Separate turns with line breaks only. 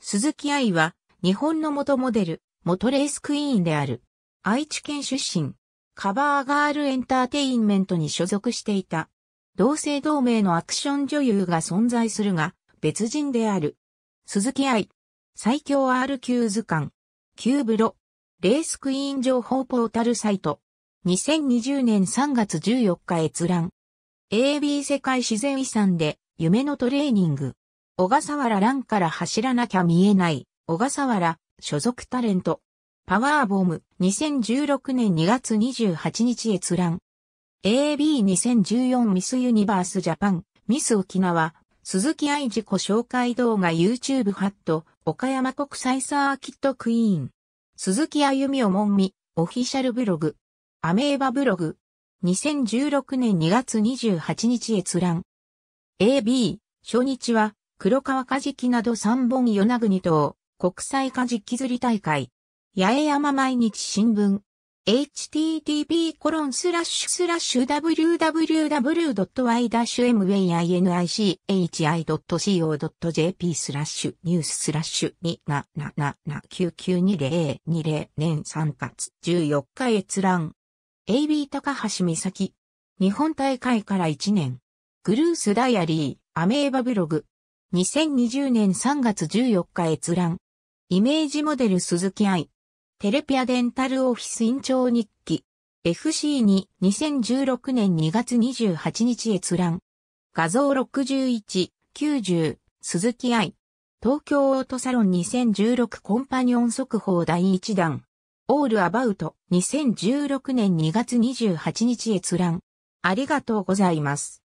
鈴木愛は、日本の元モデル、元レースクイーンである。愛
知県出身。カバーガールエンターテインメントに所属していた。同性同盟のアクション女優が存在するが、別人である。鈴木愛。最強 R 級図鑑。ーブロ。レースクイーン情報ポータルサイト。2020年3月14日閲覧。AB 世界自然遺産で夢のトレーニング。小笠原蘭から走らなきゃ見えない、小笠原、所属タレント。パワーボーム、2016年2月28日閲覧。AB2014 ミスユニバースジャパン、ミス沖縄、鈴木愛自己紹介動画 YouTube ハット、岡山国際サーキットクイーン。鈴木歩みおもんみ、オフィシャルブログ。アメーバブログ。2016年2月28日閲覧。AB、初日は、黒川カジキなど三本与那国島、国際カジキ釣り大会。八重山毎日新聞。http コロンスラッシュッシュ www.y-mainichi.co.jp スラッシュニューススラッシュ277992020年3月14日閲覧。AB 高橋美咲。日本大会から1年。グルースダイアリー、アメーバブログ。2020年3月14日閲覧。イメージモデル鈴木愛。テレピアデンタルオフィス院長日記。FC2 2016年2月28日閲覧。画像61、90、鈴木愛。東京オートサロン2016コンパニオン速報第1弾。オールアバウト
2016年2月28日閲覧。ありがとうございます。